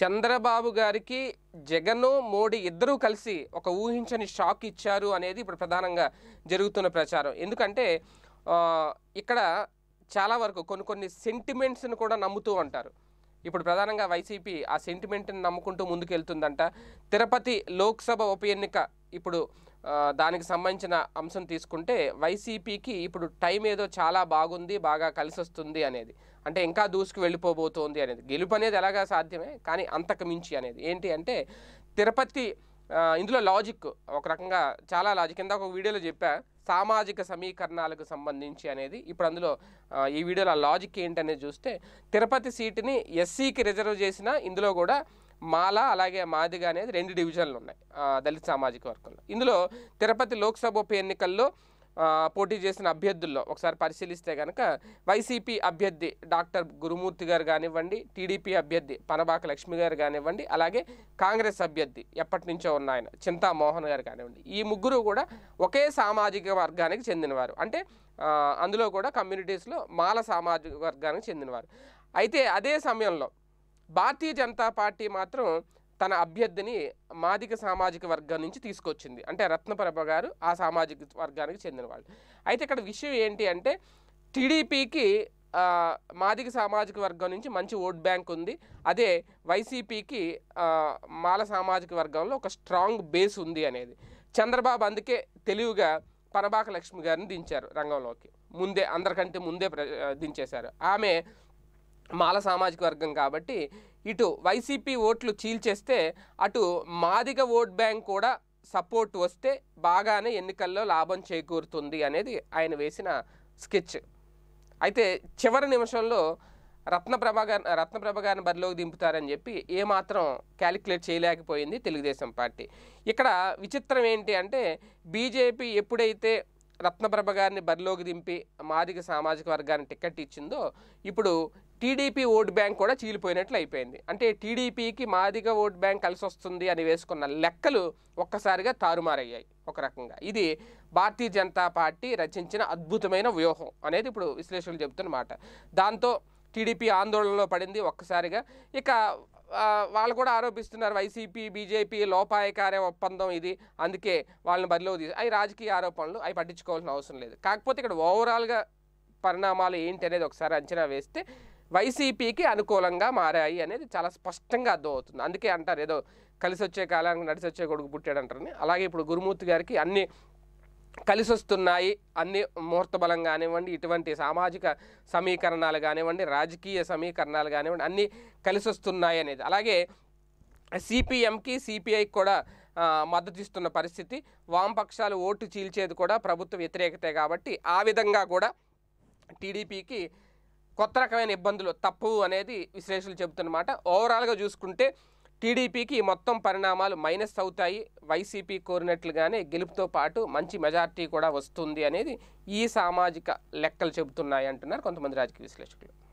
చంద్రబాబు గారికి జగన్ మోడీ ఇద్దరూ కలిసి ఒక ఊహించని షాక్ ఇచ్చారు అనేది ఇప్పుడు ప్రధానంగా జరుగుతున్న ప్రచారం ఎందుకంటే ఇక్కడ చాలా వరకు కొన్ని కొన్ని సెంటిమెంట్స్ని కూడా నమ్ముతూ ఉంటారు ఇప్పుడు ప్రధానంగా వైసీపీ ఆ సెంటిమెంట్ని నమ్ముకుంటూ ముందుకెళ్తుందంట తిరుపతి లోక్సభ ఉప ఎన్నిక ఇప్పుడు దానికి సంబంధించిన అంశం తీసుకుంటే వైసీపీకి ఇప్పుడు టైం ఏదో చాలా బాగుంది బాగా కలిసి వస్తుంది అనేది అంటే ఇంకా దూసుకు వెళ్ళిపోబోతోంది అనేది గెలుపు అనేది ఎలాగా సాధ్యమే కానీ అంతకు మించి అనేది ఏంటి అంటే తిరుపతి ఇందులో లాజిక్ ఒక రకంగా చాలా లాజిక్ ఇందాక ఒక వీడియోలో చెప్పా సామాజిక సమీకరణాలకు సంబంధించి అనేది ఇప్పుడు అందులో ఈ వీడియోలో లాజిక్ ఏంటనేది చూస్తే తిరుపతి సీటుని ఎస్సీకి రిజర్వ్ చేసిన ఇందులో కూడా మాల అలాగే మాదిగా అనేది రెండు డివిజన్లు ఉన్నాయి దళిత సామాజిక వర్గంలో ఇందులో తిరుపతి లోక్సభ ఉప ఎన్నికల్లో పోటీ చేసిన అభ్యర్థుల్లో ఒకసారి పరిశీలిస్తే కనుక వైసీపీ అభ్యర్థి డాక్టర్ గురుమూర్తి గారు కానివ్వండి టీడీపీ అభ్యర్థి పనబాక లక్ష్మి గారు కానివ్వండి అలాగే కాంగ్రెస్ అభ్యర్థి ఎప్పటి నుంచో ఉన్న ఆయన చింతామోహన్ గారు కానివ్వండి ఈ ముగ్గురు కూడా ఒకే సామాజిక వర్గానికి చెందినవారు అంటే అందులో కూడా కమ్యూనిటీస్లో మాల సామాజిక వర్గానికి చెందినవారు అయితే అదే సమయంలో భారతీయ జనతా పార్టీ మాత్రం తన అభ్యర్థిని మాదిక సామాజిక వర్గం నుంచి తీసుకొచ్చింది అంటే రత్నప్రభ గారు ఆ సామాజిక వర్గానికి చెందిన వాళ్ళు అయితే ఇక్కడ విషయం ఏంటి అంటే టీడీపీకి మాదిక సామాజిక వర్గం నుంచి మంచి ఓట్ బ్యాంక్ ఉంది అదే వైసీపీకి మాల సామాజిక వర్గంలో ఒక స్ట్రాంగ్ బేస్ ఉంది అనేది చంద్రబాబు అందుకే తెలివిగా పనబాక లక్ష్మి గారిని దించారు రంగంలోకి ముందే అందరికంటే ముందే దించేశారు ఆమె మాల సామాజిక వర్గం కాబట్టి ఇటు వైసీపీ ఓట్లు చీల్చేస్తే అటు మాదిగ ఓట్ బ్యాంక్ కూడా సపోర్ట్ వస్తే బాగానే ఎన్నికల్లో లాభం చేకూరుతుంది అనేది ఆయన వేసిన స్కెచ్ అయితే చివరి నిమిషంలో రత్నప్రభ గారి రత్నప్రభ గారిని బరిలోకి దింపుతారని చెప్పి ఏమాత్రం క్యాలిక్యులేట్ చేయలేకపోయింది తెలుగుదేశం పార్టీ ఇక్కడ విచిత్రం ఏంటి అంటే బీజేపీ ఎప్పుడైతే రత్నప్రభ గారిని బరిలోకి దింపి మాదిక సామాజిక వర్గాన్ని టికెట్ ఇచ్చిందో ఇప్పుడు టీడీపీ ఓట్ బ్యాంక్ కూడా చీలిపోయినట్లు అయిపోయింది అంటే టీడీపీకి మాదిగ ఓట్ బ్యాంక్ కలిసి వస్తుంది అని వేసుకున్న లెక్కలు ఒక్కసారిగా తారుమారయ్యాయి ఒక రకంగా ఇది భారతీయ జనతా పార్టీ రచించిన అద్భుతమైన వ్యూహం అనేది ఇప్పుడు విశ్లేషకులు చెబుతున్నమాట దాంతో టీడీపీ ఆందోళనలో పడింది ఒక్కసారిగా ఇక వాళ్ళు కూడా ఆరోపిస్తున్నారు వైసీపీ బీజేపీ లోపాయకార ఒప్పందం ఇది అందుకే వాళ్ళని బదిలో తీసి అవి రాజకీయ ఆరోపణలు అవి పట్టించుకోవాల్సిన అవసరం లేదు కాకపోతే ఇక్కడ ఓవరాల్గా పరిణామాలు ఏంటి అనేది ఒకసారి అంచనా వేస్తే వైసీపీకి అనుకూలంగా మారాయి అనేది చాలా స్పష్టంగా అర్థమవుతుంది అందుకే అంటారు ఏదో కలిసి వచ్చే కాలానికి నడిచి వచ్చే కొడుకు అంటారని అలాగే ఇప్పుడు గురుమూర్తి గారికి అన్ని కలిసి వస్తున్నాయి అన్ని ముహూర్త బలం కానివ్వండి ఇటువంటి సామాజిక సమీకరణాలు కానివ్వండి రాజకీయ సమీకరణాలు కానివ్వండి అన్నీ కలిసి వస్తున్నాయి అనేది అలాగే సిపిఎంకి సిపిఐకి కూడా మద్దతు ఇస్తున్న పరిస్థితి వామపక్షాలు ఓటు చీల్చేది కూడా ప్రభుత్వ వ్యతిరేకతే కాబట్టి ఆ విధంగా కూడా టీడీపీకి కొత్త రకమైన ఇబ్బందులు తప్పు అనేది విశ్లేషణలు చెబుతున్నమాట ఓవరాల్గా చూసుకుంటే టీడీపీకి మొత్తం పరిణామాలు మైనస్ అవుతాయి వైసీపీ కోరినట్లుగానే గెలుపుతో పాటు మంచి మెజార్టీ కూడా వస్తుంది అనేది ఈ సామాజిక లెక్కలు చెబుతున్నాయి అంటున్నారు కొంతమంది రాజకీయ విశ్లేషకులు